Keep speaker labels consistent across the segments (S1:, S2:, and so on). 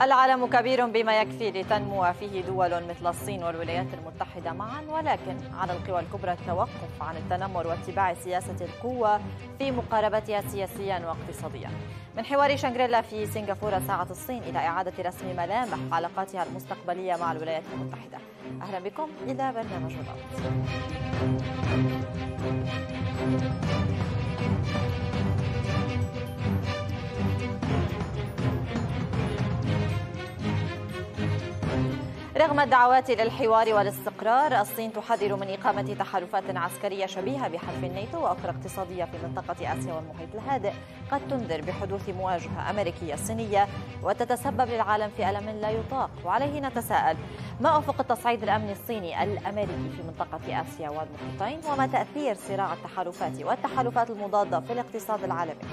S1: العالم كبير بما يكفي لتنمو فيه دول مثل الصين والولايات المتحدة معا ولكن على القوى الكبرى التوقف عن التنمر واتباع سياسة القوة في مقاربتها سياسيا واقتصاديا من حوار شانغريلا في سنغافورة ساعة الصين إلى إعادة رسم ملامح علاقاتها المستقبلية مع الولايات المتحدة أهلا بكم إلى برنامج الأرض رغم الدعوات للحوار والاستقرار الصين تحذر من إقامة تحالفات عسكرية شبيهة بحلف الناتو وأخرى اقتصادية في منطقة آسيا والمحيط الهادئ قد تنذر بحدوث مواجهة أمريكية صينية وتتسبب للعالم في ألم لا يطاق وعليه نتساءل ما أفق التصعيد الأمني الصيني الأمريكي في منطقة آسيا والمحيطين وما تأثير صراع التحالفات والتحالفات المضادة في الاقتصاد العالمي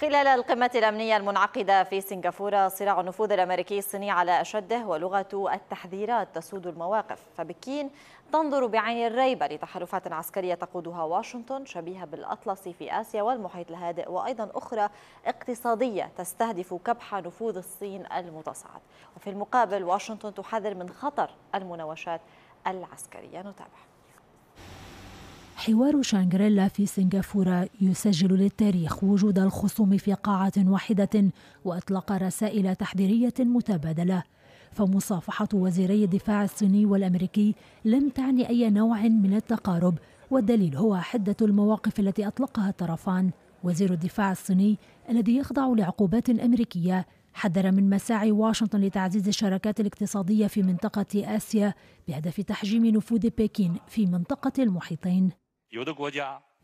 S1: خلال القمة الأمنية المنعقدة في سنغافورة صراع النفوذ الأمريكي الصيني على أشده ولغة التحذيرات تسود المواقف فبكين تنظر بعين الريبة لتحالفات عسكرية تقودها واشنطن شبيهة بالأطلس في آسيا والمحيط الهادئ وأيضا أخرى اقتصادية تستهدف كبح نفوذ الصين المتصاعد وفي المقابل واشنطن تحذر من خطر المناوشات العسكرية نتابع
S2: حوار شانغريلا في سنغافورة يسجل للتاريخ وجود الخصوم في قاعة واحدة وأطلق رسائل تحذيرية متبادلة فمصافحة وزيري الدفاع الصيني والأمريكي لم تعني أي نوع من التقارب والدليل هو حدة المواقف التي أطلقها الطرفان وزير الدفاع الصيني الذي يخضع لعقوبات أمريكية حذر من مساعي واشنطن لتعزيز الشراكات الاقتصادية في منطقة آسيا بهدف تحجيم نفوذ بكين في منطقة المحيطين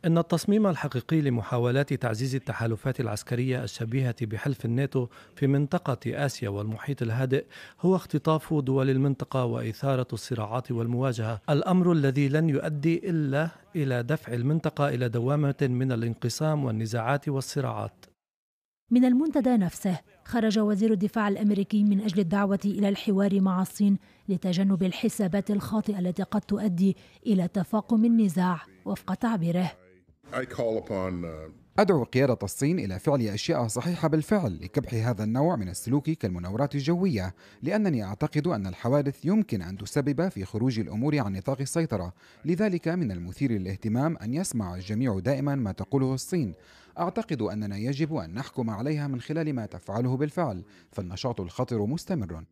S3: إن التصميم الحقيقي لمحاولات تعزيز التحالفات العسكرية الشبيهة بحلف الناتو في منطقة آسيا والمحيط الهادئ هو اختطاف دول المنطقة وإثارة الصراعات والمواجهة، الأمر الذي لن يؤدي إلا إلى دفع المنطقة إلى دوامة من الانقسام والنزاعات والصراعات.
S2: من المنتدى نفسه خرج وزير الدفاع الامريكي من اجل الدعوه الى الحوار مع الصين لتجنب الحسابات الخاطئه التي قد تؤدي الى تفاقم النزاع وفق تعبيره
S1: uh, أدعو قيادة الصين إلى فعل أشياء صحيحة بالفعل لكبح هذا النوع من السلوك كالمناورات الجوية، لأنني أعتقد أن الحوادث يمكن أن تسبب في خروج الأمور عن نطاق السيطرة، لذلك من المثير للاهتمام أن يسمع الجميع دائما ما تقوله الصين. أعتقد أننا يجب أن نحكم عليها من خلال ما تفعله بالفعل، فالنشاط الخطر مستمر.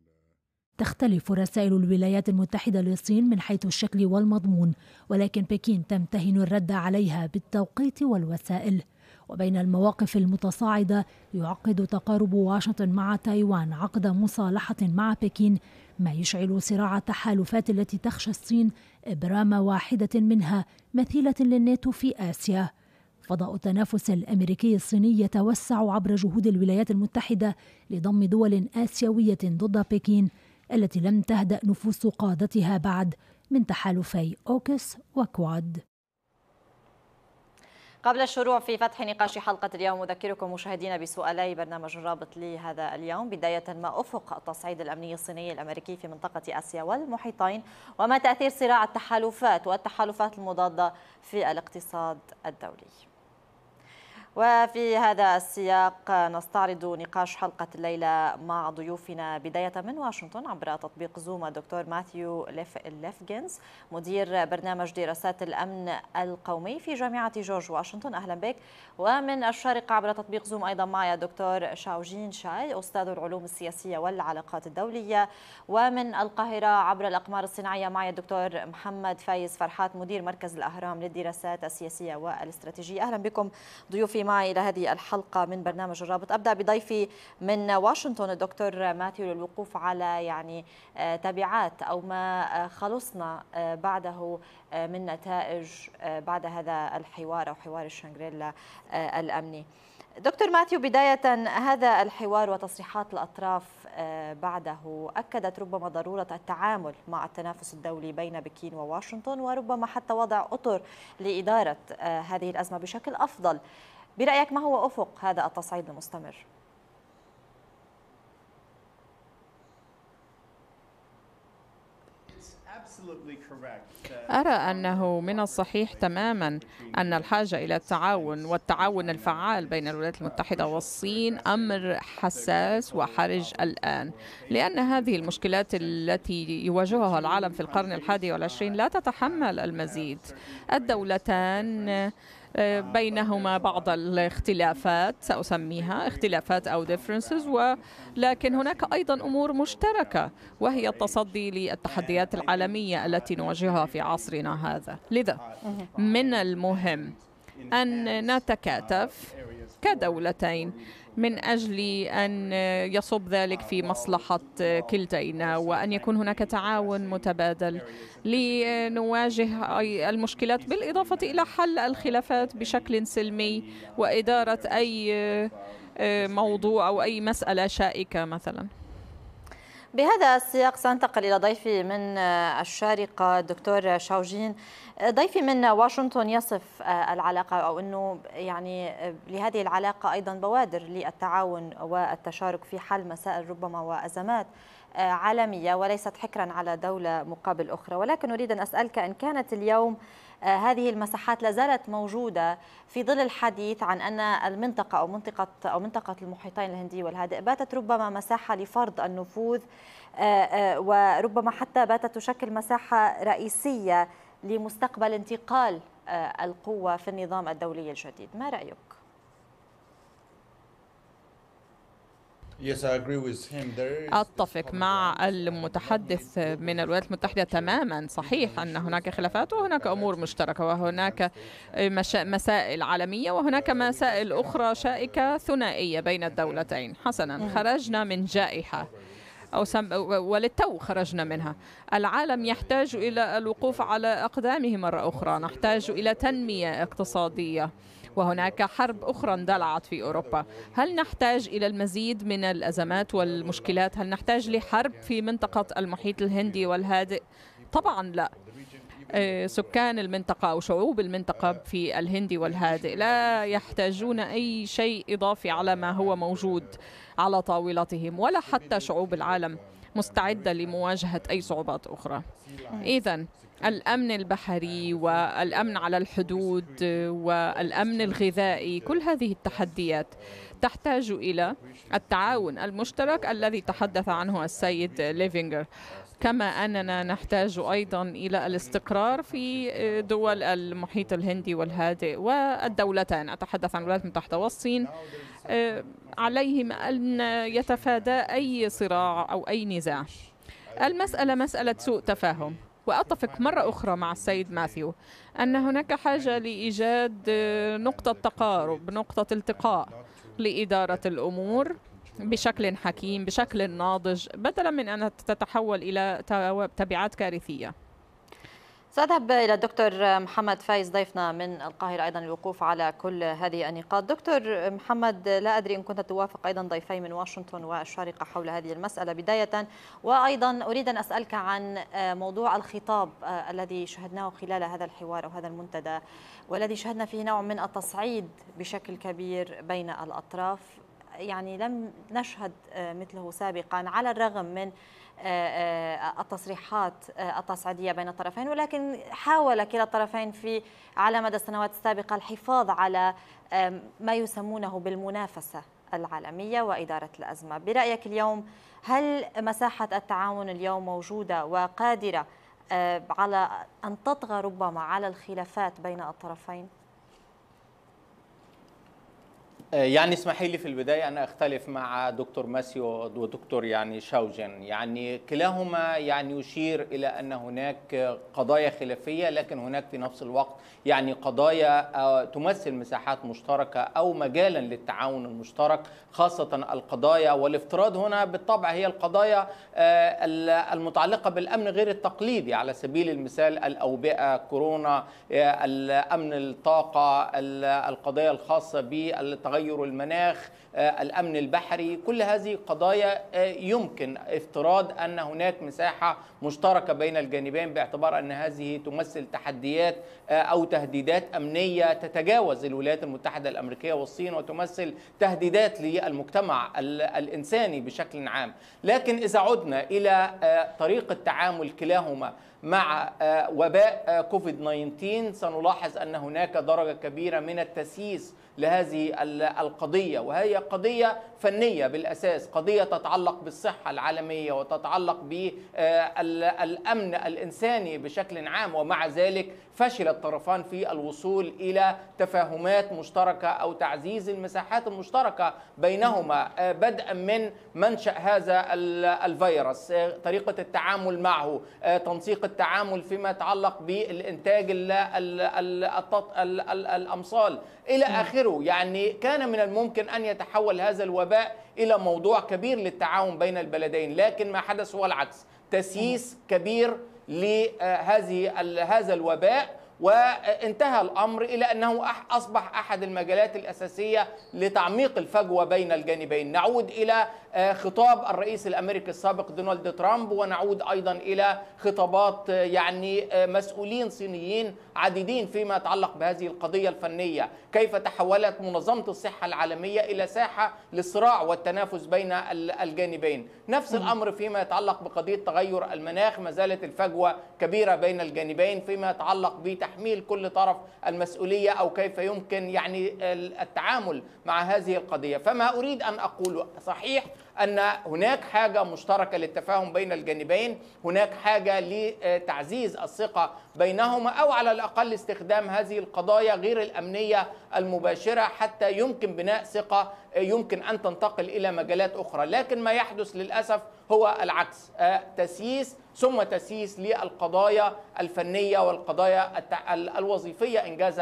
S2: تختلف رسائل الولايات المتحدة للصين من حيث الشكل والمضمون، ولكن بكين تمتهن الرد عليها بالتوقيت والوسائل. وبين المواقف المتصاعدة يعقد تقارب واشنطن مع تايوان عقد مصالحة مع بكين ما يشعل صراع التحالفات التي تخشى الصين إبرام واحدة منها مثيلة للناتو في آسيا. فضاء التنافس الامريكي الصيني يتوسع عبر جهود الولايات المتحده لضم دول اسيويه ضد بكين التي لم تهدأ نفوس قادتها بعد من تحالفي أوكس وكواد
S1: قبل الشروع في فتح نقاش حلقة اليوم أذكركم مشاهدينا بسؤالي برنامج الرابط لهذا اليوم بداية ما أفق التصعيد الأمني الصيني الأمريكي في منطقة آسيا والمحيطين وما تأثير صراع التحالفات والتحالفات المضادة في الاقتصاد الدولي وفي هذا السياق نستعرض نقاش حلقة الليلة مع ضيوفنا بداية من واشنطن عبر تطبيق زوم الدكتور ماثيو ليف ليفجنز مدير برنامج دراسات الأمن القومي في جامعة جورج واشنطن أهلا بك ومن الشارقة عبر تطبيق زوم أيضا معي الدكتور شاوجين شاي أستاذ العلوم السياسية والعلاقات الدولية ومن القاهرة عبر الأقمار الصناعية معي الدكتور محمد فايز فرحات مدير مركز الأهرام للدراسات السياسية والاستراتيجية أهلا بكم ضيوفي معي معي هذه الحلقة من برنامج الرابط أبدأ بضيفي من واشنطن الدكتور ماثيو للوقوف على يعني آه، تبعات أو ما آه، خلصنا آه، بعده من نتائج بعد هذا الحوار أو حوار الشنغريلا الأمني دكتور ماثيو بداية هذا الحوار وتصريحات الأطراف بعده أكدت ربما ضرورة التعامل مع التنافس الدولي بين بكين وواشنطن وربما حتى وضع أطر لإدارة هذه الأزمة بشكل أفضل برأيك ما هو أفق هذا التصعيد المستمر؟
S3: أرى
S4: أنه من الصحيح تماما أن الحاجة إلى التعاون والتعاون الفعال بين الولايات المتحدة والصين أمر حساس وحرج الآن لأن هذه المشكلات التي يواجهها العالم في القرن الحادي والعشرين لا تتحمل المزيد الدولتان آه، بينهما بعض الاختلافات سأسميها اختلافات أو differences ولكن هناك أيضا أمور مشتركة وهي التصدي للتحديات العالمية التي نواجهها في عصرنا هذا لذا من المهم أن نتكاتف كدولتين من أجل أن يصب ذلك في مصلحة كلتينا وأن يكون هناك تعاون متبادل لنواجه المشكلات بالإضافة إلى حل الخلافات بشكل سلمي وإدارة أي آه، موضوع أو أي مسألة شائكة مثلاً بهذا السياق
S1: سنتقل إلى ضيفي من الشارقة الدكتور شاوجين ضيفي من واشنطن يصف العلاقة أو أنه يعني لهذه العلاقة أيضا بوادر للتعاون والتشارك في حل مسائل ربما وأزمات عالمية وليست حكرا على دولة مقابل أخرى ولكن أريد أن أسألك إن كانت اليوم آه، هذه المساحات لا زالت موجودة في ظل الحديث عن أن المنطقة أو منطقة أو منطقة المحيطين الهندي والهادئ باتت ربما مساحة لفرض النفوذ آه، آه، وربما حتى باتت تشكل مساحة رئيسية لمستقبل انتقال القوة في النظام الدولي الجديد ما رأيك؟
S5: أتفق
S4: مع المتحدث من الولايات المتحدة تماما صحيح أن هناك خلافات وهناك أمور مشتركة وهناك مسائل عالمية وهناك مسائل أخرى شائكة ثنائية بين الدولتين حسنا نعم. خرجنا من جائحة أو سم... وللتو خرجنا منها العالم يحتاج إلى الوقوف على أقدامه مرة أخرى نحتاج إلى تنمية اقتصادية وهناك حرب أخرى اندلعت في أوروبا هل نحتاج إلى المزيد من الأزمات والمشكلات هل نحتاج لحرب في منطقة المحيط الهندي والهادئ طبعا لا آه، سكان المنطقة أو شعوب المنطقة في الهند والهادئ لا يحتاجون أي شيء إضافي على ما هو موجود على طاولتهم ولا حتى شعوب العالم مستعدة لمواجهة أي صعوبات أخرى إذا الامن البحري والامن على الحدود والامن الغذائي كل هذه التحديات تحتاج الى التعاون المشترك الذي تحدث عنه السيد ليفينغر كما اننا نحتاج ايضا الى الاستقرار في دول المحيط الهندي والهادئ والدولتان اتحدث عن الولايات المتحده والصين آه، عليهم ان يتفادى اي صراع او اي نزاع المساله مساله سوء تفاهم وأتفق مرة أخرى مع السيد ماثيو أن هناك حاجة لإيجاد نقطة تقارب نقطة التقاء لإدارة الأمور بشكل حكيم بشكل ناضج بدلا من أن تتحول إلى تبعات كارثية
S1: سأذهب إلى الدكتور محمد فايز ضيفنا من القاهرة أيضا للوقوف على كل هذه النقاط دكتور محمد لا أدري إن كنت توافق أيضا ضيفي من واشنطن والشارقة حول هذه المسألة بداية وأيضا أريد أن أسألك عن موضوع الخطاب الذي شهدناه خلال هذا الحوار أو هذا المنتدى والذي شهدنا فيه نوع من التصعيد بشكل كبير بين الأطراف يعني لم نشهد آه، مثله سابقا على الرغم من آه، آه، التصريحات التصعيدية بين الطرفين ولكن حاول كلا الطرفين في على مدى السنوات السابقة الحفاظ على ما يسمونه بالمنافسة العالمية وإدارة الأزمة برأيك اليوم هل مساحة التعاون اليوم موجودة وقادرة على أن تطغى ربما على الخلافات بين الطرفين؟
S3: يعني اسمحي لي في البداية أنا أختلف مع دكتور ماسيو ودكتور يعني شاوجن يعني كلاهما يعني يشير إلى أن هناك قضايا خلافية لكن هناك في نفس الوقت يعني قضايا آه، تمثل مساحات مشتركة أو مجالا للتعاون المشترك خاصة القضايا والافتراض هنا بالطبع هي القضايا آه، المتعلقة بالأمن غير التقليدي على سبيل المثال الأوبئة كورونا آه، الأمن الطاقة القضايا الخاصة بالتغير تغير المناخ آه، الامن البحري كل هذه قضايا آه، يمكن افتراض ان هناك مساحه مشتركه بين الجانبين باعتبار ان هذه تمثل تحديات آه، او تهديدات امنيه تتجاوز الولايات المتحده الامريكيه والصين وتمثل تهديدات للمجتمع الانساني بشكل عام لكن اذا عدنا الى طريقه تعامل كلاهما مع آه، وباء آه، كوفيد 19 سنلاحظ ان هناك درجه كبيره من التسييس لهذه القضيه وهي قضيه فنيه بالاساس قضيه تتعلق بالصحه العالميه وتتعلق بالامن آه، الانساني بشكل عام ومع ذلك فشل الطرفان في الوصول الى تفاهمات مشتركه او تعزيز المساحات المشتركه بينهما بدءا من منشا هذا الفيروس طريقه التعامل معه تنسيق التعامل فيما يتعلق بالإنتاج الأمصال إلى آخره يعني كان من الممكن أن يتحول هذا الوباء إلى موضوع كبير للتعاون بين البلدين لكن ما حدث هو العكس تسييس كبير لهذه آه، هذا الوباء وانتهى الامر الى انه اصبح احد المجالات الاساسيه لتعميق الفجوه بين الجانبين، نعود الى آه، خطاب الرئيس الامريكي السابق دونالد ترامب ونعود ايضا الى خطابات آه، يعني آه، مسؤولين صينيين عديدين فيما يتعلق بهذه القضيه الفنيه، كيف تحولت منظمه الصحه العالميه الى ساحه للصراع والتنافس بين الجانبين، نفس الامر فيما يتعلق بقضيه تغير المناخ ما زالت الفجوه كبيره بين الجانبين فيما يتعلق بتحميل كل طرف المسؤوليه او كيف يمكن يعني التعامل مع هذه القضيه، فما اريد ان اقوله صحيح ان هناك حاجه مشتركه للتفاهم بين الجانبين هناك حاجه لتعزيز الثقه بينهما او على الاقل استخدام هذه القضايا غير الامنيه المباشره حتى يمكن بناء ثقه يمكن ان تنتقل الى مجالات اخرى لكن ما يحدث للاسف هو العكس آه، تسييس ثم تسييس للقضايا الفنيه والقضايا الوظيفيه انجاز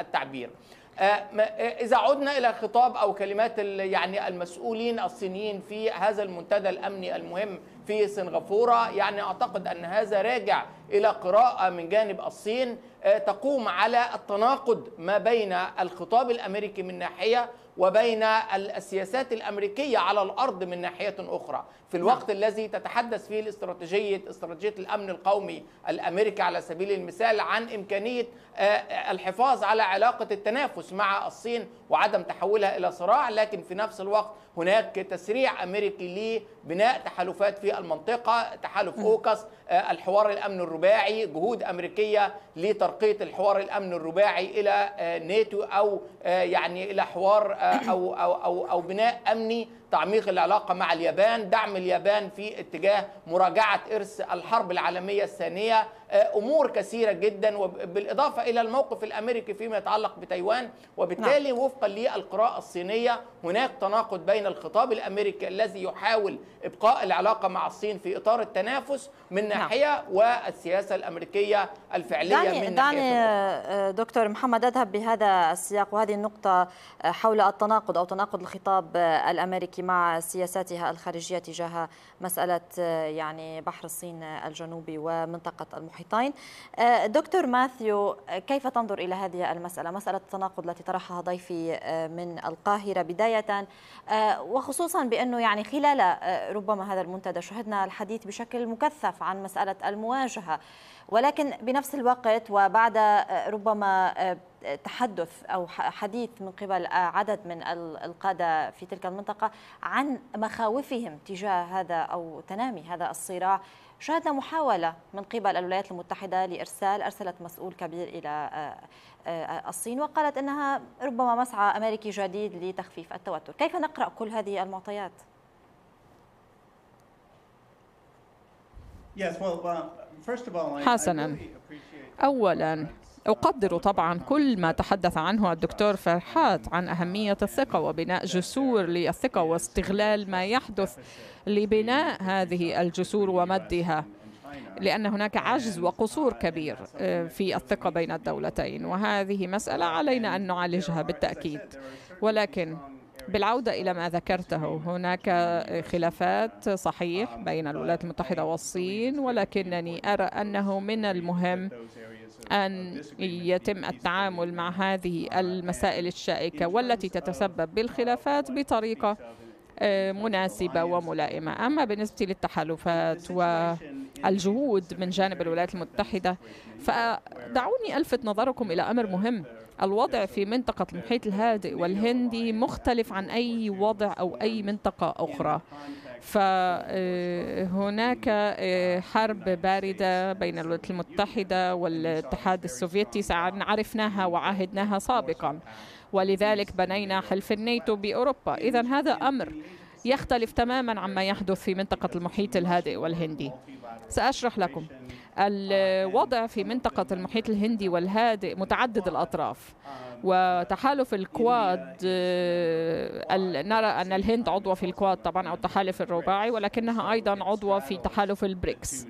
S3: التعبير آه، آه، إذا عدنا إلى خطاب أو كلمات يعني المسؤولين الصينيين في هذا المنتدى الأمني المهم في سنغافورة يعني أعتقد أن هذا راجع إلى قراءة من جانب الصين آه، تقوم على التناقض ما بين الخطاب الأمريكي من ناحية وبين السياسات الأمريكية على الأرض من ناحية أخرى في نعم. الوقت نعم. الذي تتحدث فيه الاستراتيجية استراتيجية الأمن القومي الأمريكي على سبيل المثال عن إمكانية آه، آه، الحفاظ على علاقة التنافس مع الصين وعدم تحولها إلى صراع لكن في نفس الوقت هناك تسريع أمريكي لبناء تحالفات في المنطقة تحالف أوكس آه، الحوار الأمن الرباعي جهود أمريكية لترقية الحوار الأمن الرباعي إلى ناتو أو يعني إلى حوار أو, أو, أو, أو بناء أمني تعميق العلاقة مع اليابان دعم اليابان في اتجاه مراجعة إرث الحرب العالمية الثانية آه، أمور كثيرة جدا وبالإضافة إلى الموقف الأمريكي فيما يتعلق بتايوان وبالتالي نعم. وفقا للقراءة الصينية هناك تناقض بين الخطاب الأمريكي الذي يحاول إبقاء العلاقة مع الصين في إطار التنافس من نعم. ناحية نعم. والسياسة الأمريكية الفعلية دعني من دعني
S1: آه، آه، دكتور محمد أذهب بهذا السياق وهذه النقطة حول التناقض أو تناقض الخطاب الأمريكي مع سياساتها الخارجية تجاه مسألة آه، يعني بحر الصين الجنوبي ومنطقة المحيطين آه، دكتور ماثيو آه، كيف تنظر إلى هذه المسألة مسألة التناقض التي طرحها ضيفي من القاهرة بداية وخصوصا بأنه يعني خلال ربما هذا المنتدى شهدنا الحديث بشكل مكثف عن مسألة المواجهة ولكن بنفس الوقت وبعد ربما تحدث أو حديث من قبل آه، عدد من القادة في تلك المنطقة عن مخاوفهم تجاه هذا أو تنامي هذا الصراع شهدنا محاولة من قبل الولايات المتحدة لإرسال أرسلت مسؤول كبير إلى آه، آه، الصين وقالت أنها ربما مسعى أمريكي جديد لتخفيف التوتر كيف نقرأ كل هذه المعطيات؟
S6: حسنا
S4: أولا أقدر طبعا كل ما تحدث عنه الدكتور فرحات عن أهمية الثقة وبناء جسور للثقة واستغلال ما يحدث لبناء هذه الجسور ومدها لأن هناك عجز وقصور كبير آه، في الثقة بين الدولتين وهذه مسألة علينا أن نعالجها بالتأكيد ولكن بالعودة إلى ما ذكرته هناك خلافات صحيح بين الولايات المتحدة والصين ولكنني أرى أنه من المهم أن يتم التعامل مع هذه المسائل الشائكة والتي تتسبب بالخلافات بطريقة آه، مناسبة وملائمة أما بالنسبة للتحالفات والجهود من جانب الولايات المتحدة فدعوني ألفت نظركم إلى أمر مهم الوضع في منطقة المحيط الهادئ والهندي مختلف عن أي وضع أو أي منطقة أخرى فهناك آه، حرب باردة بين الولايات المتحدة والاتحاد السوفيتي عرفناها وعهدناها سابقا ولذلك بنينا حلف الناتو بأوروبا إذا هذا أمر يختلف تماما عما يحدث في منطقة المحيط الهادئ والهندي سأشرح لكم الوضع في منطقة المحيط الهندي والهادئ متعدد الأطراف وتحالف الكواد آه، نرى أن الهند عضوة في الكواد طبعا أو التحالف الرباعي ولكنها أيضا عضوة في تحالف البريكس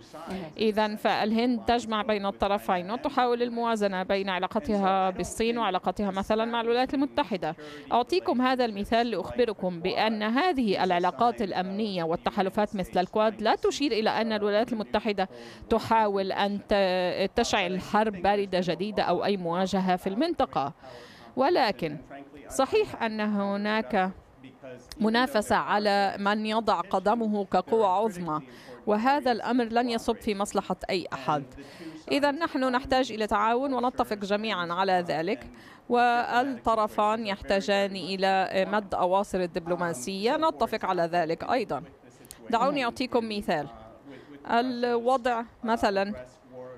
S4: إذا فالهند تجمع بين الطرفين وتحاول الموازنة بين علاقتها بالصين وعلاقتها مثلا مع الولايات المتحدة أعطيكم هذا المثال لأخبركم بأن هذه العلاقات الأمنية والتحالفات مثل الكواد لا تشير إلى أن الولايات المتحدة تحاول أن تشعل حرب باردة جديدة أو أي مواجهة في المنطقة ولكن صحيح أن هناك منافسة على من يضع قدمه كقوة عظمى وهذا الأمر لن يصب في مصلحة أي أحد إذا نحن نحتاج إلى تعاون ونتفق جميعا على ذلك والطرفان يحتاجان إلى مد أواصر الدبلوماسية نتفق على ذلك أيضا دعوني أعطيكم مثال الوضع مثلا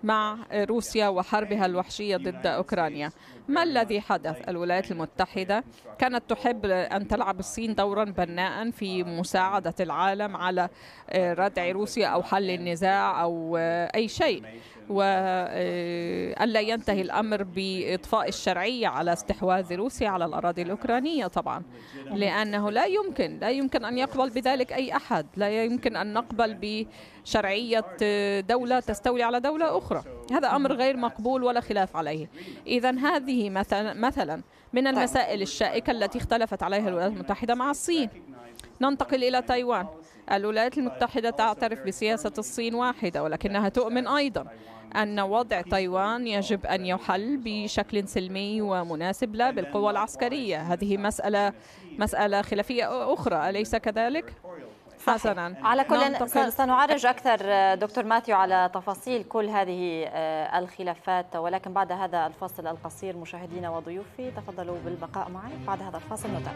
S4: مع روسيا وحربها الوحشية ضد أوكرانيا ما الذي حدث؟ الولايات المتحدة كانت تحب أن تلعب الصين دورا بناء في مساعدة العالم على آه، ردع روسيا أو حل النزاع أو آه، أي شيء وألا آه، ينتهي الأمر بإطفاء الشرعية على استحواذ روسيا على الأراضي الأوكرانية طبعا لأنه لا يمكن لا يمكن أن يقبل بذلك أي أحد لا يمكن أن نقبل بشرعية آه، دولة تستولي على دولة أخرى هذا أمر غير مقبول ولا خلاف عليه إذا هذه مثلا مثلا من المسائل الشائكة التي اختلفت عليها الولايات المتحدة مع الصين ننتقل إلى تايوان الولايات المتحدة تعترف بسياسة الصين واحدة ولكنها تؤمن أيضا أن وضع تايوان يجب أن يحل بشكل سلمي ومناسب لا بالقوة العسكرية هذه مسألة مسألة خلافية أخرى أليس كذلك؟ حسنا على كل نعم، سنعرج اكثر آه، دكتور ماثيو
S1: على تفاصيل كل هذه آه، الخلافات ولكن بعد هذا الفاصل القصير مشاهدينا وضيوفي تفضلوا بالبقاء معي بعد هذا الفاصل نتابع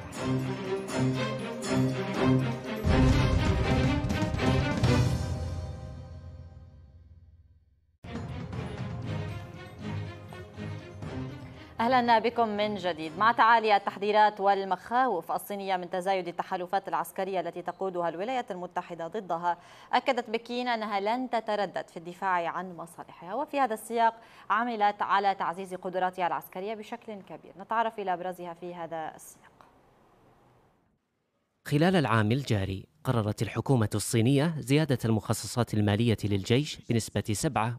S1: أهلا بكم من جديد مع تعالي التحذيرات والمخاوف الصينية من تزايد التحالفات العسكرية التي تقودها الولايات المتحدة ضدها أكدت بكين أنها لن تتردد في الدفاع عن مصالحها وفي هذا السياق عملت على تعزيز قدراتها العسكرية بشكل كبير نتعرف إلى أبرزها في هذا السياق
S6: خلال العام الجاري قررت الحكومة الصينية زيادة المخصصات المالية للجيش بنسبة 27%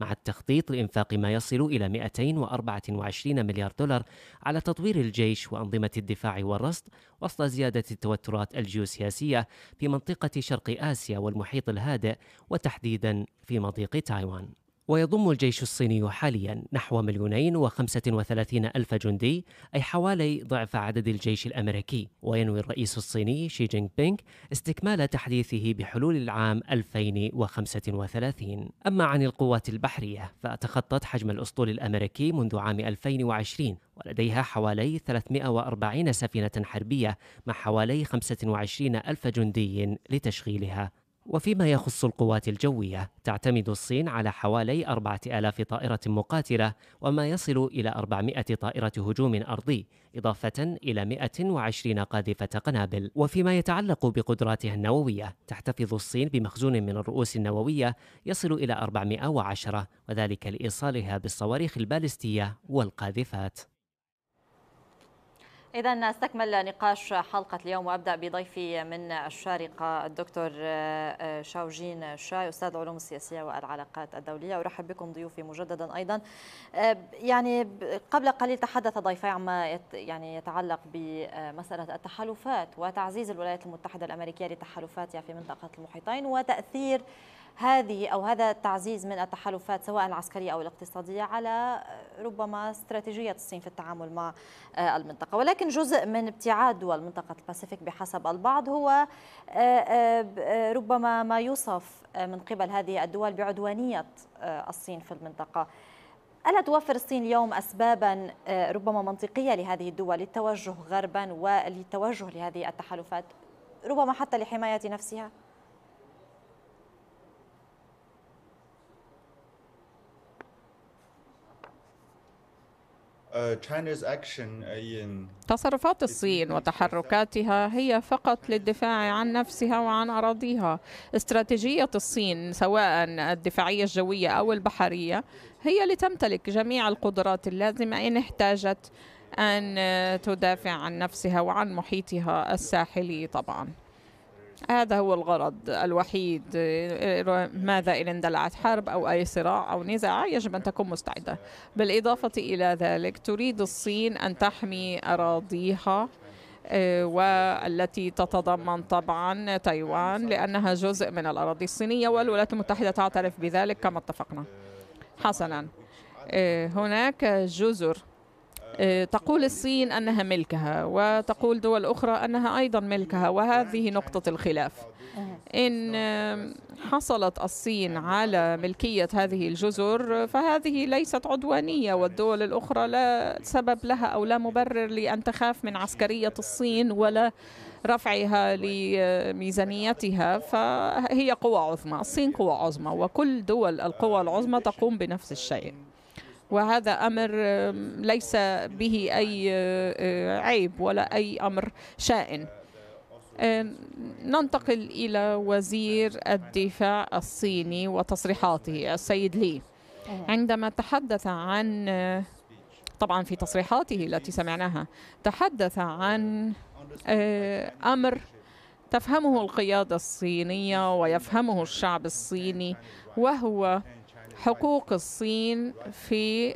S6: مع التخطيط لإنفاق ما يصل إلى 224 مليار دولار على تطوير الجيش وأنظمة الدفاع والرصد وسط زيادة التوترات الجيوسياسية في منطقة شرق آسيا والمحيط الهادئ وتحديدا في مضيق تايوان. ويضم الجيش الصيني حاليا نحو مليونين وخمسة وثلاثين ألف جندي أي حوالي ضعف عدد الجيش الأمريكي وينوي الرئيس الصيني شي جينغ بينغ استكمال تحديثه بحلول العام 2035 أما عن القوات البحرية فتخطت حجم الأسطول الأمريكي منذ عام 2020 ولديها حوالي 340 سفينة حربية مع حوالي 25 ألف جندي لتشغيلها وفيما يخص القوات الجوية تعتمد الصين على حوالي 4000 طائرة مقاتلة وما يصل إلى 400 طائرة هجوم أرضي إضافة إلى 120 قاذفة قنابل وفيما يتعلق بقدراتها النووية تحتفظ الصين بمخزون من الرؤوس النووية يصل إلى 410 وذلك لإيصالها بالصواريخ البالستية والقاذفات
S1: إذا استكمل نقاش حلقة اليوم وأبدأ بضيفي من الشارقة الدكتور آه، شاوجين شاي أستاذ علوم السياسية والعلاقات الدولية أرحب بكم ضيوفي مجددا أيضا آه، يعني قبل قليل تحدث ضيفي عما يعني يتعلق بمسألة التحالفات وتعزيز الولايات المتحدة الأمريكية لتحالفاتها في منطقة المحيطين وتأثير هذه أو هذا التعزيز من التحالفات سواء العسكرية أو الاقتصادية على ربما استراتيجية الصين في التعامل مع آه، المنطقة ولكن جزء من ابتعاد دول منطقة الباسيفيك بحسب البعض هو آه، آه، ربما ما يوصف من قبل هذه الدول بعدوانية الصين في المنطقة ألا توفر الصين اليوم أسبابا ربما منطقية لهذه الدول للتوجه غربا وللتوجه لهذه التحالفات ربما حتى لحماية نفسها؟
S5: آه، آه،
S4: تصرفات الصين وتحركاتها هي فقط للدفاع عن نفسها وعن أراضيها استراتيجية الصين سواء الدفاعية الجوية أو البحرية هي لتمتلك جميع القدرات اللازمة إن احتاجت أن تدافع عن نفسها وعن محيطها الساحلي طبعاً هذا هو الغرض الوحيد ماذا إن اندلعت حرب أو أي صراع أو نزاع يجب أن تكون مستعدة بالإضافة إلى ذلك تريد الصين أن تحمي أراضيها آه، والتي تتضمن طبعا تايوان لأنها جزء من الأراضي الصينية والولايات المتحدة تعترف بذلك كما اتفقنا حسنا آه، هناك جزر آه، تقول الصين أنها ملكها وتقول دول أخرى أنها أيضا ملكها وهذه نقطة الخلاف إن آه، حصلت الصين على ملكية هذه الجزر فهذه ليست عدوانية والدول الأخرى لا سبب لها أو لا مبرر لأن تخاف من عسكرية الصين ولا رفعها لميزانيتها فهي قوى عظمى الصين قوى عظمى وكل دول القوى العظمى تقوم بنفس الشيء وهذا أمر ليس به أي آه، آه، عيب ولا أي أمر شائن ننتقل إلى وزير الدفاع الصيني وتصريحاته السيد لي عندما تحدث عن آه، طبعا في تصريحاته التي سمعناها تحدث عن أمر تفهمه القيادة الصينية ويفهمه الشعب الصيني وهو حقوق الصين في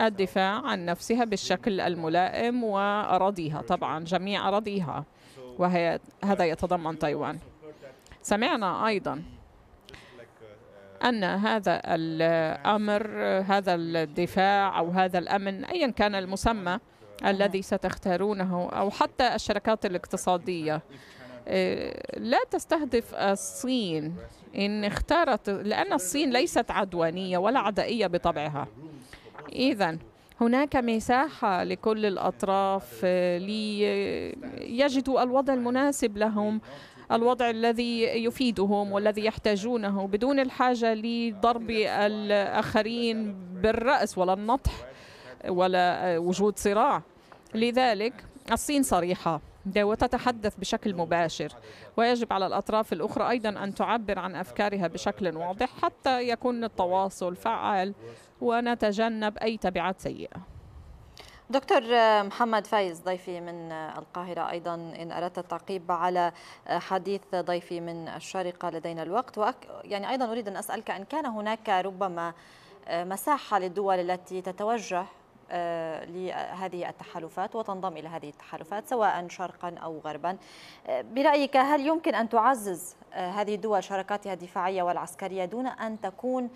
S4: الدفاع عن نفسها بالشكل الملائم وأراضيها طبعا جميع أراضيها وهي هذا يتضمن تايوان سمعنا أيضا أن هذا الأمر هذا الدفاع أو هذا الأمن أيا كان المسمى الذي ستختارونه أو حتى الشركات الاقتصادية آه، لا تستهدف الصين إن اختارت لأن الصين ليست عدوانية ولا عدائية بطبعها إذا هناك مساحة لكل الأطراف آه، ليجدوا الوضع المناسب لهم الوضع الذي يفيدهم والذي يحتاجونه بدون الحاجة لضرب الآخرين بالرأس ولا النطح ولا آه، وجود صراع لذلك الصين صريحة وتتحدث بشكل مباشر ويجب على الأطراف الأخرى أيضا أن تعبر عن أفكارها بشكل واضح حتى يكون التواصل فعال ونتجنب أي تبعات سيئة دكتور محمد فايز
S1: ضيفي من القاهرة أيضا إن أردت التعقيب على حديث ضيفي من الشارقة لدينا الوقت وأك... يعني أيضا أريد أن أسألك إن كان هناك ربما مساحة للدول التي تتوجه آه، لهذه التحالفات وتنضم إلى هذه التحالفات سواء شرقا أو غربا آه، برأيك هل يمكن أن تعزز آه، هذه الدول شراكاتها الدفاعية والعسكرية دون أن تكون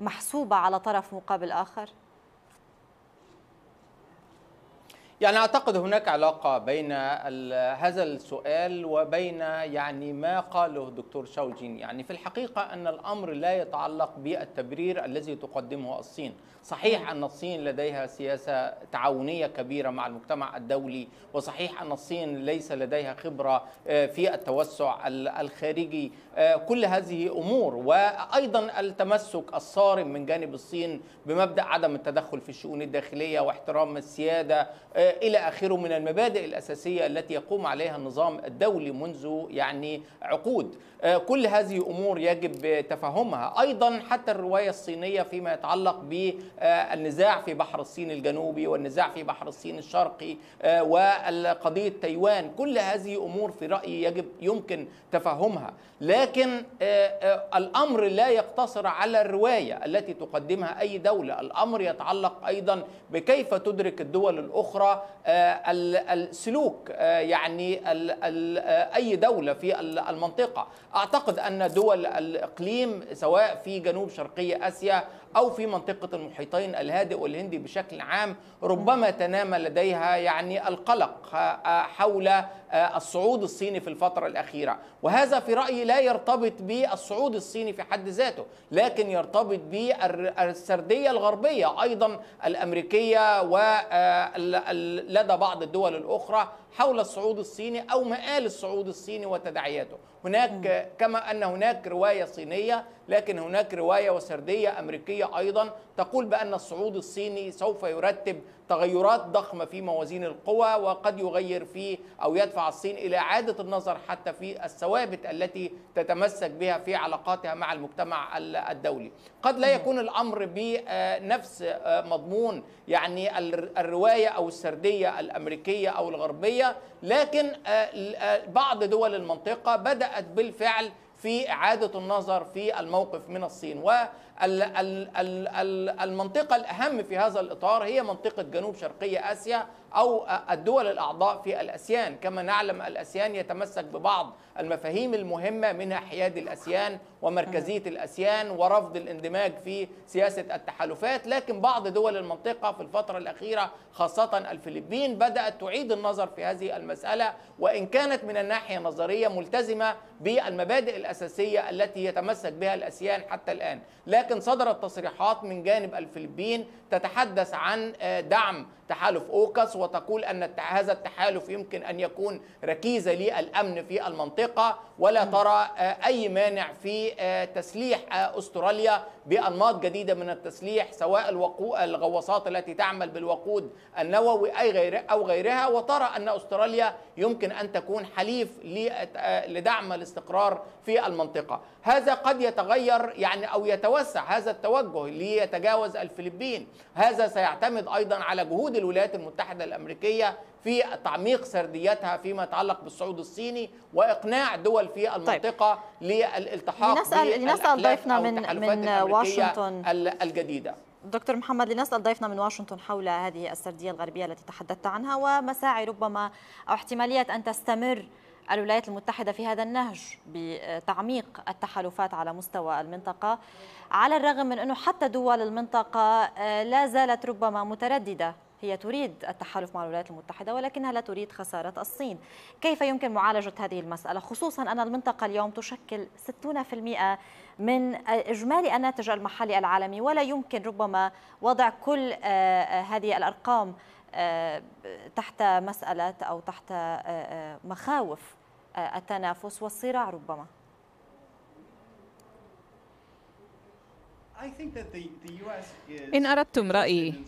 S1: محسوبة على طرف مقابل آخر؟
S3: يعني اعتقد هناك علاقه بين هذا السؤال وبين يعني ما قاله الدكتور شاوجين يعني في الحقيقه ان الامر لا يتعلق بالتبرير الذي تقدمه الصين صحيح أن الصين لديها سياسة تعاونية كبيرة مع المجتمع الدولي وصحيح أن الصين ليس لديها خبرة آه، في التوسع الخارجي آه، كل هذه أمور وأيضا التمسك الصارم من جانب الصين بمبدأ عدم التدخل في الشؤون الداخلية واحترام السيادة آه، إلى آخره من المبادئ الأساسية التي يقوم عليها النظام الدولي منذ يعني عقود كل هذه أمور يجب تفهمها أيضا حتى الرواية الصينية فيما يتعلق ب آه، النزاع في بحر الصين الجنوبي والنزاع في بحر الصين الشرقي آه، وقضية تايوان كل هذه أمور في رأيي يجب يمكن تفهمها لكن آه، الأمر لا يقتصر على الرواية التي تقدمها أي دولة الأمر يتعلق أيضا بكيف تدرك الدول الأخرى السلوك يعني أي دولة في المنطقة أعتقد أن دول الإقليم سواء في جنوب شرقي آسيا أو في منطقة المحيطين الهادئ والهندي بشكل عام ربما تنام لديها يعني القلق آه، آه، حول آه، الصعود الصيني في الفترة الأخيرة وهذا في رأيي لا يرتبط بالصعود الصيني في حد ذاته لكن يرتبط بالسردية الغربية أيضا الأمريكية ولدى بعض الدول الأخرى حول الصعود الصيني أو مآل الصعود الصيني وتداعياته هناك كما أن هناك رواية صينية لكن هناك رواية وسردية أمريكية أيضا تقول بأن الصعود الصيني سوف يرتب تغيرات ضخمه في موازين القوى وقد يغير في او يدفع الصين الى اعاده النظر حتى في الثوابت التي تتمسك بها في علاقاتها مع المجتمع الدولي. قد لا يكون الامر بنفس آه، مضمون يعني الروايه او السرديه الامريكيه او الغربيه لكن آه، آه، بعض دول المنطقه بدات بالفعل في اعاده النظر في الموقف من الصين و المنطقة الأهم في هذا الإطار هي منطقة جنوب شرقية آسيا أو الدول الأعضاء في الأسيان كما نعلم الأسيان يتمسك ببعض المفاهيم المهمة منها حياد الأسيان ومركزية الأسيان ورفض الاندماج في سياسة التحالفات لكن بعض دول المنطقة في الفترة الأخيرة خاصة الفلبين بدأت تعيد النظر في هذه المسألة وإن كانت من الناحية النظرية ملتزمة بالمبادئ الأساسية التي يتمسك بها الأسيان حتى الآن لكن لكن صدرت تصريحات من جانب الفلبين تتحدث عن آه، دعم تحالف أوكاس وتقول أن هذا التحالف يمكن أن يكون ركيزة للأمن في المنطقة ولا ترى آه، أي مانع في آه، تسليح أستراليا بأنماط جديدة من التسليح سواء الغواصات التي تعمل بالوقود النووي أي غير أو غيرها وترى أن أستراليا يمكن أن تكون حليف لدعم الاستقرار في المنطقة هذا قد يتغير يعني أو يتوسع هذا التوجه ليتجاوز الفلبين هذا سيعتمد أيضا على جهود الولايات المتحدة الأمريكية في تعميق سرديتها فيما يتعلق بالصعود الصيني واقناع دول في طيب. المنطقه طيب. للالتحاق نسال نسال ضيفنا من من واشنطن الجديده
S1: دكتور محمد لنسال ضيفنا من واشنطن حول هذه السرديه الغربيه التي تحدثت عنها ومساعي ربما او احتماليه ان تستمر الولايات المتحدة في هذا النهج بتعميق التحالفات على مستوى المنطقة على الرغم من أنه حتى دول المنطقة آه، لا زالت ربما مترددة هي تريد التحالف مع الولايات المتحدة ولكنها لا تريد خسارة الصين كيف يمكن معالجة هذه المسألة خصوصا أن المنطقة اليوم تشكل 60% من آه، إجمالي الناتج المحلي العالمي ولا يمكن ربما وضع كل آه، هذه الأرقام تحت مسألة أو تحت مخاوف التنافس والصراع ربما
S3: إن أردتم رأيي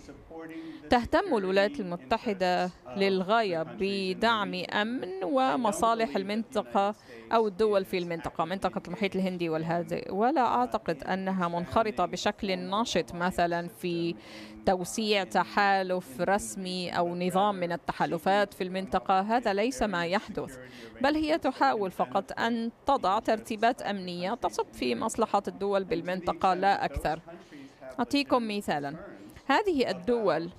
S3: تهتم
S4: الولايات المتحدة للغاية بدعم أمن ومصالح المنطقة أو الدول في المنطقة منطقة المحيط الهندي والهادئ ولا أعتقد أنها منخرطة بشكل ناشط مثلا في توسيع تحالف رسمي أو نظام من التحالفات في المنطقة هذا ليس ما يحدث بل هي تحاول فقط أن تضع ترتيبات أمنية تصب في مصلحة الدول بالمنطقة لا أكثر أعطيكم مثالا هذه الدول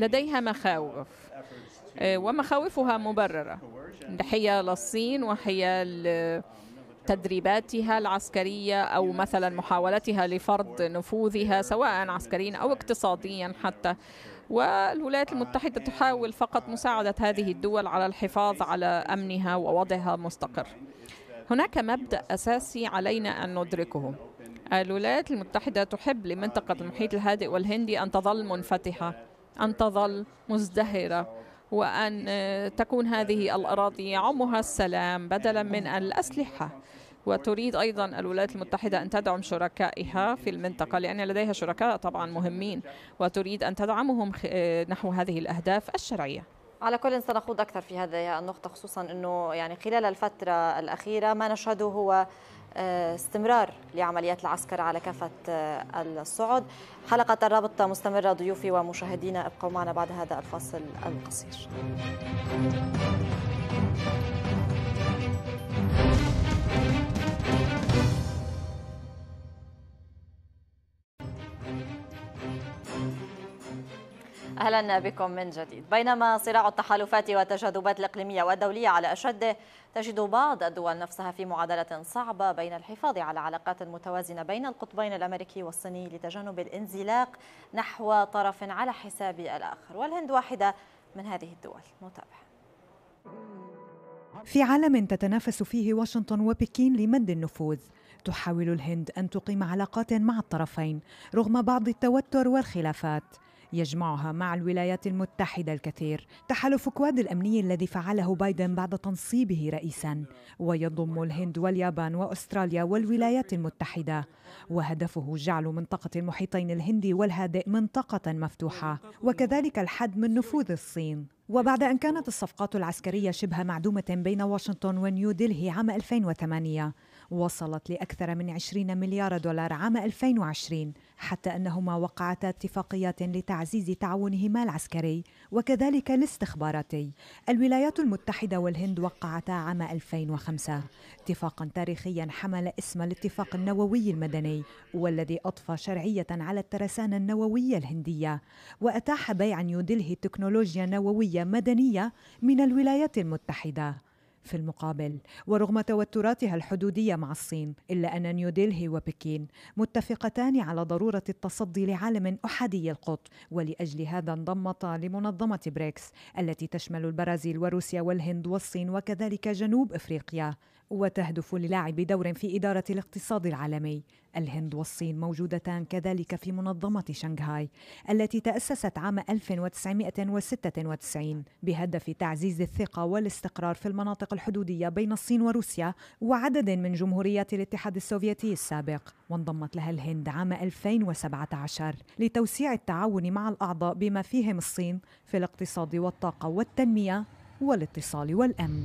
S4: لديها مخاوف آه، ومخاوفها مبررة حيا للصين وحيا تدريباتها العسكرية أو مثلا محاولتها لفرض نفوذها سواء عسكريا أو اقتصاديا حتى والولايات المتحدة تحاول فقط مساعدة هذه الدول على الحفاظ على أمنها ووضعها مستقر هناك مبدأ أساسي علينا أن ندركه الولايات المتحدة تحب لمنطقة المحيط الهادئ والهندي أن تظل منفتحة أن تظل مزدهرة وأن تكون هذه الأراضي يعمها السلام بدلا من الأسلحة وتريد أيضا الولايات المتحدة أن تدعم شركائها في المنطقة لأن لديها شركاء طبعا مهمين وتريد أن تدعمهم نحو هذه الأهداف الشرعية
S1: على كل سنخوض أكثر في هذه النقطة خصوصا أنه يعني خلال الفترة الأخيرة ما نشهده هو آه، استمرار لعمليات العسكر على كافة آه، الصعد حلقة الرابطة مستمرة ضيوفي ومشاهدينا ابقوا معنا بعد هذا الفاصل القصير
S4: أهلا بكم
S1: من جديد بينما صراع التحالفات والتجاذبات الإقليمية والدولية على أشده تجد بعض الدول نفسها في معادلة صعبة بين الحفاظ على علاقات متوازنة بين القطبين الأمريكي والصيني لتجنب الانزلاق نحو طرف على حساب الآخر والهند واحدة من هذه الدول متابع
S5: في عالم تتنافس فيه واشنطن وبكين لمد النفوذ تحاول الهند ان تقيم علاقات مع الطرفين رغم بعض التوتر والخلافات يجمعها مع الولايات المتحدة الكثير تحالف كواد الأمني الذي فعله بايدن بعد تنصيبه رئيسا ويضم الهند واليابان وأستراليا والولايات المتحدة وهدفه جعل منطقة المحيطين الهندي والهادئ منطقة مفتوحة وكذلك الحد من نفوذ الصين وبعد أن كانت الصفقات العسكرية شبه معدومة بين واشنطن ونيو دلهي عام 2008 وصلت لأكثر من 20 مليار دولار عام 2020 حتى أنهما وقعتا اتفاقيات لتعزيز تعاونهما العسكري وكذلك الاستخباراتي الولايات المتحدة والهند وقعتا عام 2005 اتفاقا تاريخيا حمل اسم الاتفاق النووي المدني والذي أضفى شرعية على الترسانة النووية الهندية وأتاح بيع نيودلهي تكنولوجيا نووية مدنية من الولايات المتحدة في المقابل ورغم توتراتها الحدودية مع الصين إلا أن نيودلهي وبكين متفقتان على ضرورة التصدي لعالم أحادي القطب ولأجل هذا انضمتا لمنظمة بريكس التي تشمل البرازيل وروسيا والهند والصين وكذلك جنوب أفريقيا وتهدف للعب دور في إدارة الاقتصاد العالمي الهند والصين موجودتان كذلك في منظمة شنغهاي التي تأسست عام 1996 بهدف تعزيز الثقة والاستقرار في المناطق الحدودية بين الصين وروسيا وعدد من جمهوريات الاتحاد السوفيتي السابق وانضمت لها الهند عام 2017 لتوسيع التعاون مع الأعضاء بما فيهم الصين في الاقتصاد والطاقة والتنمية والاتصال والأمن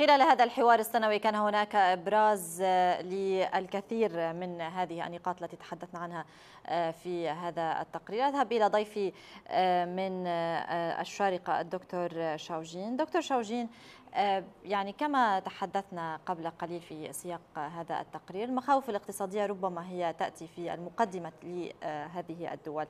S1: خلال هذا الحوار السنوي كان هناك ابراز آه، للكثير من هذه النقاط التي تحدثنا عنها آه، في هذا التقرير اذهب الى ضيفي آه، من الشارقه الدكتور شاوجين دكتور شاوجين آه، يعني كما تحدثنا قبل قليل في سياق هذا التقرير المخاوف الاقتصادية ربما هي تأتي في المقدمة لهذه الدول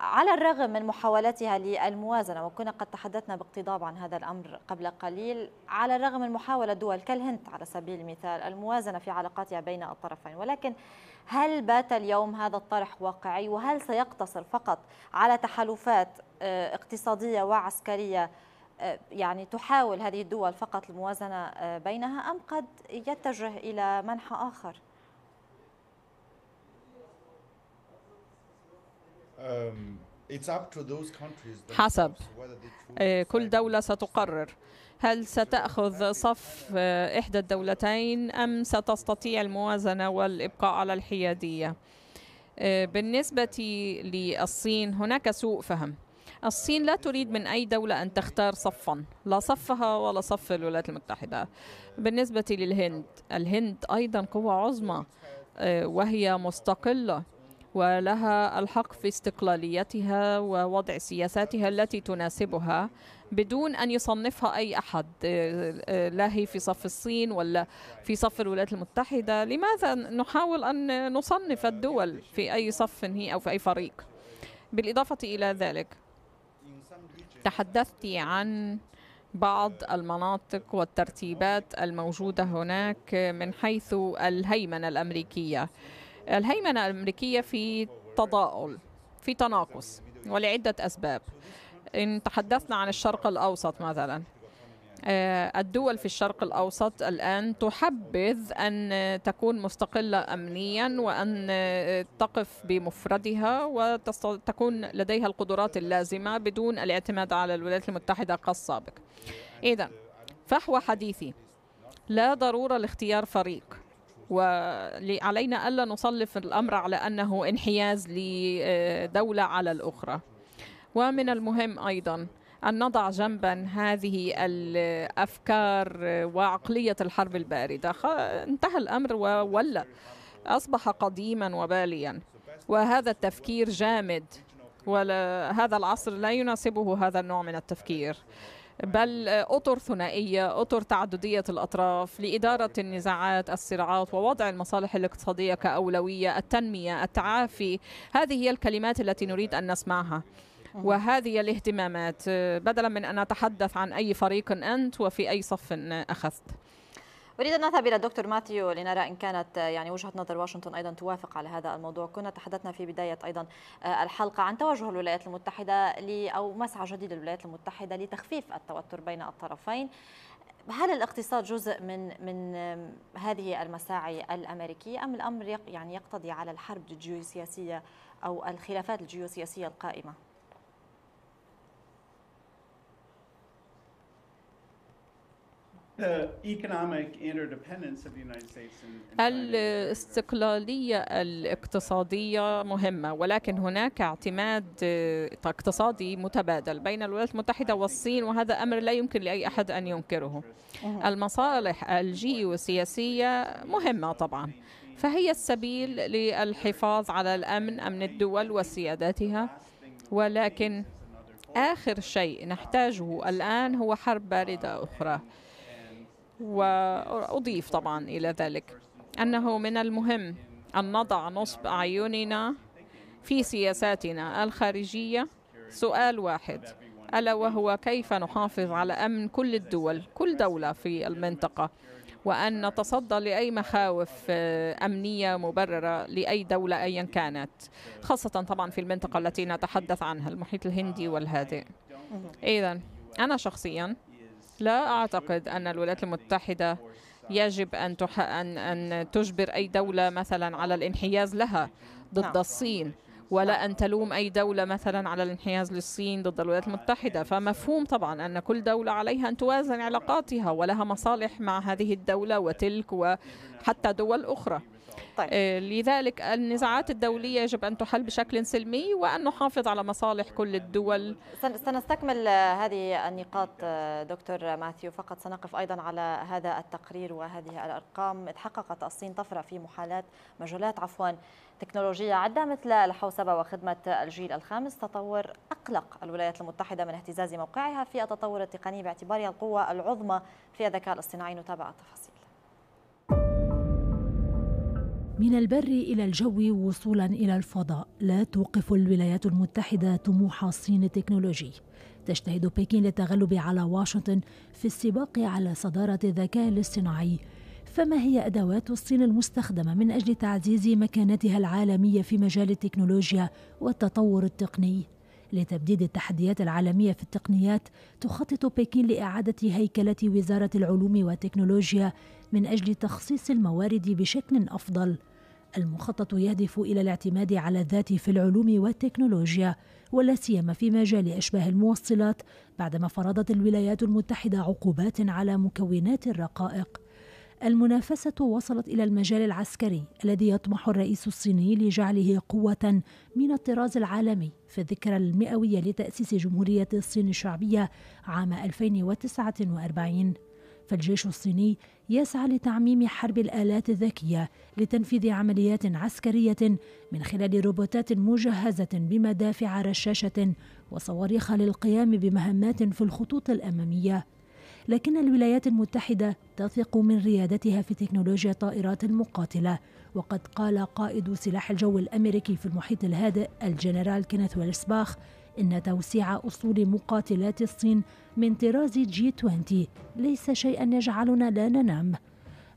S1: على الرغم من محاولتها للموازنة وكنا قد تحدثنا باقتضاب عن هذا الأمر قبل قليل على الرغم من محاولة دول كالهند على سبيل المثال الموازنة في علاقاتها بين الطرفين ولكن هل بات اليوم هذا الطرح واقعي وهل سيقتصر فقط على تحالفات آه، اقتصادية وعسكرية آه، يعني تحاول هذه الدول فقط الموازنة آه، بينها أم قد يتجه إلى منحى آخر؟
S5: um, حسب آه،
S4: كل دولة ستقرر هل ستأخذ صف إحدى الدولتين أم ستستطيع الموازنة والإبقاء على الحيادية بالنسبة للصين هناك سوء فهم الصين لا تريد من أي دولة أن تختار صفا لا صفها ولا صف الولايات المتحدة بالنسبة للهند الهند أيضا قوة عظمى آه، وهي مستقلة ولها الحق في استقلاليتها ووضع سياساتها التي تناسبها بدون أن يصنفها أي أحد آه، آه، لا هي في صف الصين ولا في صف الولايات المتحدة لماذا نحاول أن نصنف الدول في أي صف هي أو في أي فريق بالإضافة إلى ذلك تحدثت عن بعض المناطق والترتيبات الموجوده هناك من حيث الهيمنه الامريكيه الهيمنه الامريكيه في تضاؤل في تناقص ولعده اسباب ان تحدثنا عن الشرق الاوسط مثلا آه، الدول في الشرق الأوسط الآن تحبذ أن تكون مستقلة أمنيا وأن تقف بمفردها وتكون لديها القدرات اللازمة بدون الاعتماد على الولايات المتحدة كالسابق إذا فحوى حديثي لا ضرورة لاختيار فريق وعلينا ألا نصلف الأمر على أنه انحياز لدولة على الأخرى ومن المهم أيضا أن نضع جنبا هذه الأفكار وعقلية الحرب الباردة انتهى الأمر وولى أصبح قديما وباليا وهذا التفكير جامد وهذا العصر لا يناسبه هذا النوع من التفكير بل أطر ثنائية أطر تعددية الأطراف لإدارة النزاعات الصراعات ووضع المصالح الاقتصادية كأولوية التنمية التعافي هذه هي الكلمات التي نريد أن نسمعها وهذه الاهتمامات آه، بدلا من أن أتحدث عن أي فريق أنت وفي أي صف أخذت أريد أن أذهب إلى الدكتور
S1: ماتيو لنرى إن كانت آه، يعني وجهة نظر واشنطن أيضا توافق على هذا الموضوع كنا تحدثنا في بداية أيضا آه، الحلقة عن توجه الولايات المتحدة أو مسعى جديد للولايات المتحدة لتخفيف التوتر بين الطرفين هل الاقتصاد جزء من من هذه المساعي الامريكيه ام الامر يعني يقتضي على الحرب الجيوسياسيه او الخلافات الجيوسياسيه القائمه؟
S4: الاستقلالية الاقتصادية مهمة ولكن هناك اعتماد آه، اقتصادي متبادل بين الولايات المتحدة والصين وهذا أمر لا يمكن لأي أحد أن ينكره المصالح الجيوسياسية مهمة طبعا فهي السبيل للحفاظ على الأمن أمن الدول وسيادتها ولكن آخر شيء نحتاجه الآن هو حرب باردة أخرى وأضيف طبعا إلى ذلك أنه من المهم أن نضع نصب أعيننا في سياساتنا الخارجية سؤال واحد ألا وهو كيف نحافظ على أمن كل الدول كل دولة في المنطقة وأن نتصدى لأي مخاوف آه، أمنية مبررة لأي دولة أيا كانت خاصة طبعا في المنطقة التي نتحدث عنها المحيط الهندي والهادئ إذا أنا شخصيا لا أعتقد أن الولايات المتحدة يجب أن, تح... أن... أن تجبر أي دولة مثلا على الانحياز لها ضد نعم. الصين ولا أن تلوم أي دولة مثلا على الانحياز للصين ضد الولايات المتحدة فمفهوم طبعا أن كل دولة عليها أن توازن علاقاتها ولها مصالح مع هذه الدولة وتلك وحتى دول أخرى طيب. آه، لذلك النزاعات الدولية يجب أن تحل بشكل سلمي وأن نحافظ على مصالح كل الدول
S1: سنستكمل هذه النقاط آه، دكتور ماثيو فقط سنقف أيضا على هذا التقرير وهذه الأرقام تحققت الصين طفرة في محالات مجالات عفوا تكنولوجية عدة مثل الحوسبة وخدمة الجيل الخامس تطور أقلق الولايات المتحدة من اهتزاز موقعها في التطور التقني باعتبارها القوة العظمى في الذكاء الاصطناعي نتابع التفاصيل
S2: من البر إلى الجو وصولا إلى الفضاء لا توقف الولايات المتحدة طموح الصين التكنولوجي تجتهد بكين للتغلب على واشنطن في السباق على صدارة الذكاء الاصطناعي فما هي أدوات الصين المستخدمة من أجل تعزيز مكانتها العالمية في مجال التكنولوجيا والتطور التقني؟ لتبديد التحديات العالمية في التقنيات تخطط بكين لإعادة هيكلة وزارة العلوم والتكنولوجيا من أجل تخصيص الموارد بشكل أفضل المخطط يهدف الى الاعتماد على الذات في العلوم والتكنولوجيا ولا سيما في مجال اشباه الموصلات بعدما فرضت الولايات المتحده عقوبات على مكونات الرقائق المنافسة وصلت إلى المجال العسكري الذي يطمح الرئيس الصيني لجعله قوة من الطراز العالمي في الذكرى المئوية لتأسيس جمهورية الصين الشعبية عام 2049 فالجيش الصيني يسعى لتعميم حرب الآلات الذكية لتنفيذ عمليات عسكرية من خلال روبوتات مجهزة بمدافع رشاشة وصواريخ للقيام بمهمات في الخطوط الأمامية لكن الولايات المتحدة تثق من ريادتها في تكنولوجيا الطائرات المقاتلة وقد قال قائد سلاح الجو الأمريكي في المحيط الهادئ الجنرال كينيث ويلسباخ إن توسيع أصول مقاتلات الصين من طراز جي 20 ليس شيئا يجعلنا لا ننام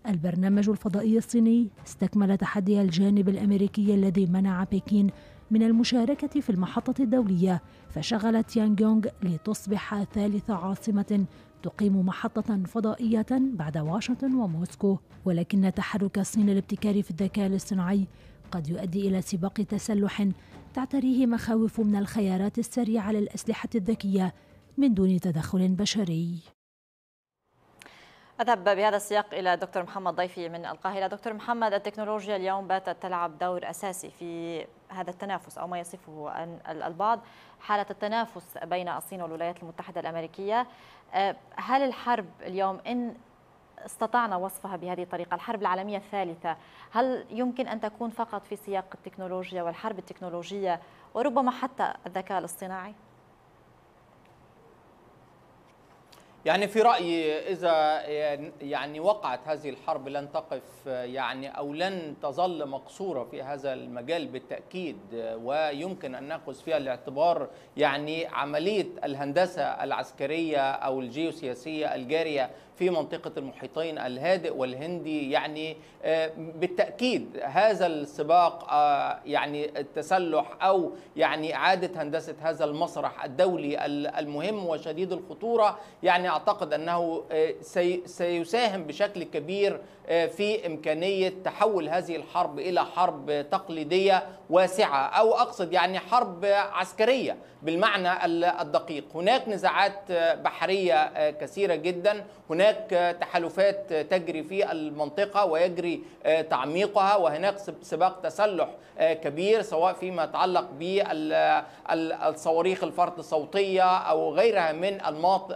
S2: البرنامج الفضائي الصيني استكمل تحدي الجانب الأمريكي الذي منع بكين من المشاركة في المحطة الدولية فشغلت يانغيونغ لتصبح ثالث عاصمة تقيم محطة فضائية بعد واشنطن وموسكو ولكن تحرك الصين الابتكاري في الذكاء الاصطناعي قد يؤدي إلى سباق تسلح تعتريه مخاوف من الخيارات السريعة للأسلحة الذكية من دون تدخل بشري
S1: أذهب بهذا السياق إلى دكتور محمد ضيفي من القاهرة دكتور محمد التكنولوجيا اليوم باتت تلعب دور أساسي في هذا التنافس أو ما يصفه البعض حالة التنافس بين الصين والولايات المتحدة الأمريكية آه، هل الحرب اليوم إن استطعنا وصفها بهذه الطريقة الحرب العالمية الثالثة هل يمكن أن تكون فقط في سياق التكنولوجيا والحرب التكنولوجية وربما حتى الذكاء الاصطناعي؟
S3: يعني في رأيي إذا يعني وقعت هذه الحرب لن تقف يعني أو لن تظل مقصورة في هذا المجال بالتأكيد ويمكن أن نأخذ فيها الاعتبار يعني عملية الهندسة العسكرية أو الجيوسياسية الجارية في منطقة المحيطين الهادئ والهندي يعني آه، بالتأكيد هذا السباق آه، يعني التسلح أو يعني إعادة هندسة هذا المسرح الدولي المهم وشديد الخطورة يعني أعتقد أنه آه، سيساهم بشكل كبير في إمكانية تحول هذه الحرب إلى حرب تقليدية واسعة أو أقصد يعني حرب عسكرية بالمعنى الدقيق هناك نزاعات بحرية كثيرة جدا هناك هناك تحالفات تجري في المنطقة ويجري آه، تعميقها وهناك سباق تسلح آه، كبير سواء فيما يتعلق بالصواريخ الفرط الصوتية أو غيرها من أنماط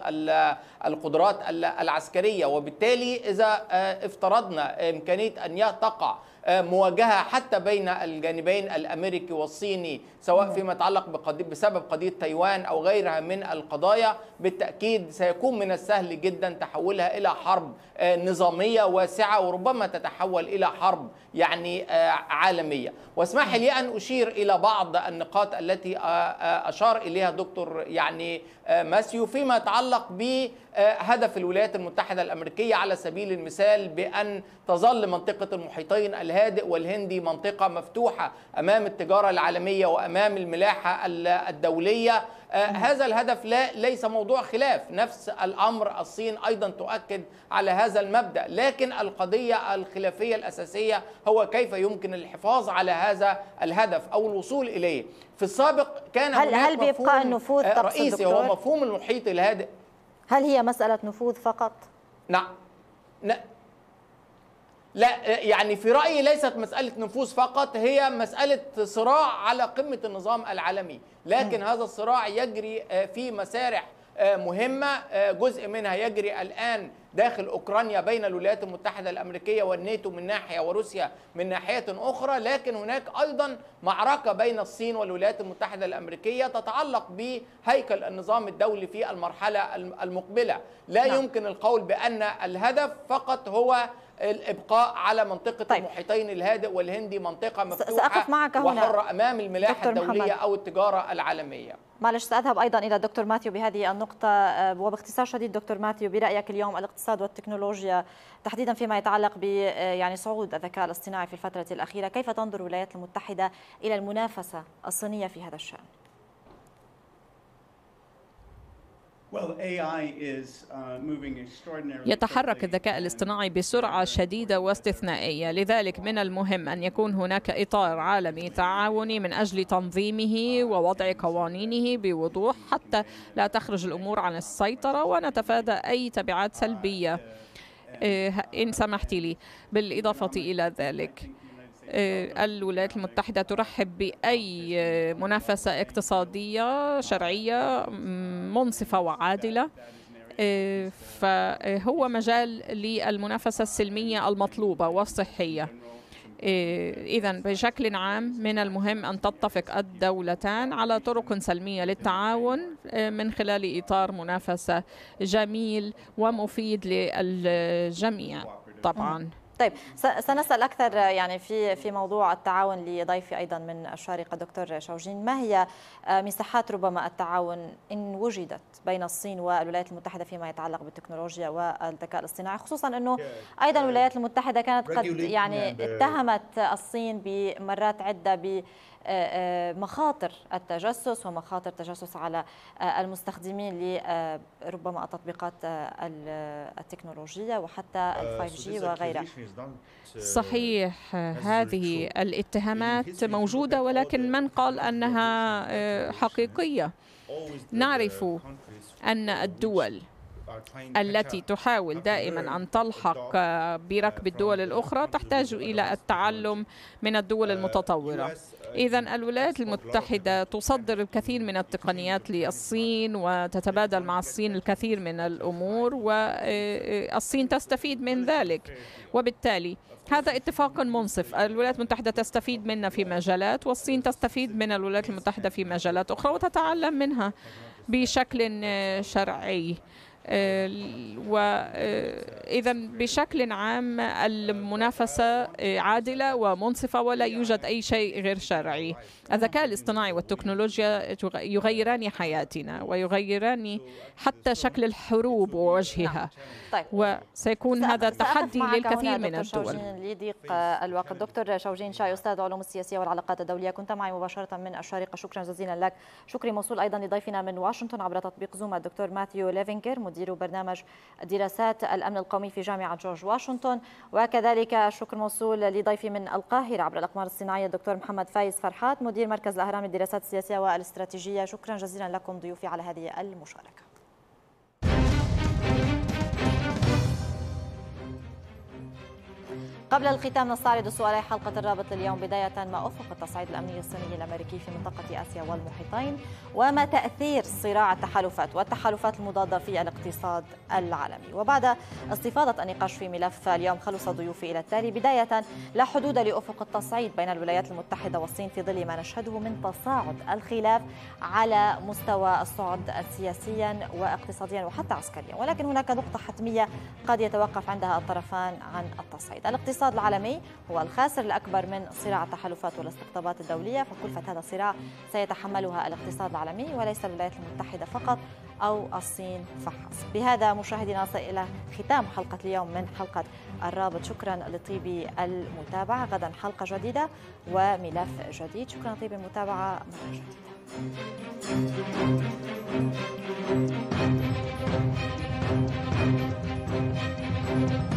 S3: القدرات العسكرية وبالتالي إذا آه، افترضنا إمكانية أن تقع آه، مواجهه حتى بين الجانبين الامريكي والصيني سواء فيما يتعلق بسبب قضيه تايوان او غيرها من القضايا بالتاكيد سيكون من السهل جدا تحولها الى حرب آه، نظاميه واسعه وربما تتحول الى حرب يعني آه، عالميه واسمح لي ان اشير الى بعض النقاط التي اشار اليها دكتور يعني ماسيو فيما يتعلق بهدف الولايات المتحده الامريكيه على سبيل المثال بان تظل منطقه المحيطين الهادئه الهادئ والهندي منطقة مفتوحة أمام التجارة العالمية وأمام الملاحة الدولية آه، هذا الهدف لا ليس موضوع خلاف نفس الأمر الصين أيضا تؤكد على هذا المبدأ لكن القضية الخلافية الأساسية هو كيف يمكن الحفاظ على هذا الهدف أو الوصول إليه في السابق كان هل هل بيبقى النفوذ آه، رئيسي هو مفهوم المحيط الهادئ
S1: هل هي مسألة نفوذ فقط؟
S3: نعم لا يعني في رايي ليست مساله نفوذ فقط هي مساله صراع على قمه النظام العالمي لكن هذا الصراع يجري آه، في مسارح آه، مهمه آه، جزء منها يجري الان داخل اوكرانيا بين الولايات المتحده الامريكيه والناتو من ناحيه وروسيا من ناحيه اخرى لكن هناك ايضا معركه بين الصين والولايات المتحده الامريكيه تتعلق بهيكل النظام الدولي في المرحله المقبله لا نعم. يمكن القول بان الهدف فقط هو الابقاء على منطقه طيب. المحيطين الهادئ والهندي منطقه مفتوحه سأقف معك هنا وحره امام الملاحه الدوليه محمد. او التجاره العالميه
S1: معلش سأذهب أيضا إلى الدكتور ماثيو بهذه النقطة آه، وباختصار شديد دكتور ماثيو برأيك اليوم الاقتصاد والتكنولوجيا تحديدا فيما يتعلق ب آه، يعني صعود الذكاء الاصطناعي في الفترة الأخيرة كيف تنظر الولايات المتحدة إلى المنافسة الصينية في هذا الشأن؟
S4: Uh, يتحرك الذكاء الاصطناعي بسرعة uh, شديدة واستثنائية لذلك من المهم أن يكون هناك إطار عالمي تعاوني من أجل تنظيمه ووضع قوانينه بوضوح حتى لا تخرج الأمور عن السيطرة ونتفادى أي تبعات سلبية uh, إيه، إن سمحت لي بالإضافة إلى ذلك آه، الولايات المتحدة ترحب بأي آه، منافسة اقتصادية شرعية منصفة وعادلة آه، فهو مجال للمنافسة السلمية المطلوبة والصحية إذا بشكل عام من المهم أن تتفق الدولتان على طرق سلمية للتعاون من خلال إطار منافسة جميل ومفيد للجميع طبعاً طيب سنسال اكثر يعني في
S1: في موضوع التعاون لضيفي ايضا من الشارقه دكتور شوجين ما هي آه، مساحات ربما التعاون ان وجدت بين الصين والولايات المتحده فيما يتعلق بالتكنولوجيا والذكاء الاصطناعي خصوصا انه ايضا uh, الولايات المتحده كانت قد يعني اتهمت الصين بمرات عده ب مخاطر التجسس ومخاطر التجسس على آه، المستخدمين لربما آه، التطبيقات آه، التكنولوجية وحتى الفايف جي وغيرها صحيح هذه
S4: الاتهامات يعني موجودة ولكن من قال أنها حقيقية نعرف أن الدول التي تحاول دائما أن تلحق بركب الدول الأخرى تحتاج إلى التعلم من الدول المتطورة إذا الولايات المتحدة تصدر الكثير من التقنيات للصين وتتبادل مع الصين الكثير من الأمور والصين تستفيد من ذلك وبالتالي هذا اتفاق منصف الولايات المتحدة تستفيد منا في مجالات والصين تستفيد من الولايات المتحدة في مجالات أخرى وتتعلم منها بشكل شرعي آه، وإذا آه، بشكل عام المنافسة آه، عادلة ومنصفة ولا يوجد أي شيء غير شرعي الذكاء الاصطناعي والتكنولوجيا يغيران حياتنا ويغيران حتى شكل الحروب ووجهها نعم. طيب. وسيكون هذا تحدي للكثير من الدول
S1: لضيق الوقت دكتور شوجين شاي أستاذ علوم السياسية والعلاقات الدولية كنت معي مباشرة من الشارقة شكرا جزيلا لك شكري موصول أيضا لضيفنا من واشنطن عبر تطبيق زوم الدكتور ماثيو ليفينجر مدير برنامج دراسات الأمن القومي في جامعة جورج واشنطن وكذلك الشكر موصول لضيفي من القاهرة عبر الأقمار الصناعية الدكتور محمد فايز فرحات مدير مركز الأهرام للدراسات السياسية والاستراتيجية شكرا جزيلا لكم ضيوفي على هذه المشاركة قبل الختام نستعرض سؤالي حلقة الرابط لليوم بداية ما أفق التصعيد الأمني الصيني الأمريكي في منطقة آسيا والمحيطين وما تأثير صراع التحالفات والتحالفات المضادة في الاقتصاد العالمي وبعد استفاضة النقاش في ملف اليوم خلص ضيوفي إلى التالي بداية لا حدود لأفق التصعيد بين الولايات المتحدة والصين في ظل ما نشهده من تصاعد الخلاف على مستوى الصعد سياسيا واقتصاديا وحتى عسكريا ولكن هناك نقطة حتمية قد يتوقف عندها الطرفان عن التصعيد الاقتصاد الاقتصاد العالمي هو الخاسر الأكبر من صراع التحالفات والاستقطابات الدولية فكلفة هذا الصراع سيتحملها الاقتصاد العالمي وليس الولايات المتحدة فقط أو الصين فحسب بهذا مشاهدينا إلى ختام حلقة اليوم من حلقة الرابط شكرا لطيب المتابعة غدا حلقة جديدة وملف جديد شكرا لطيب المتابعة مرة جديدة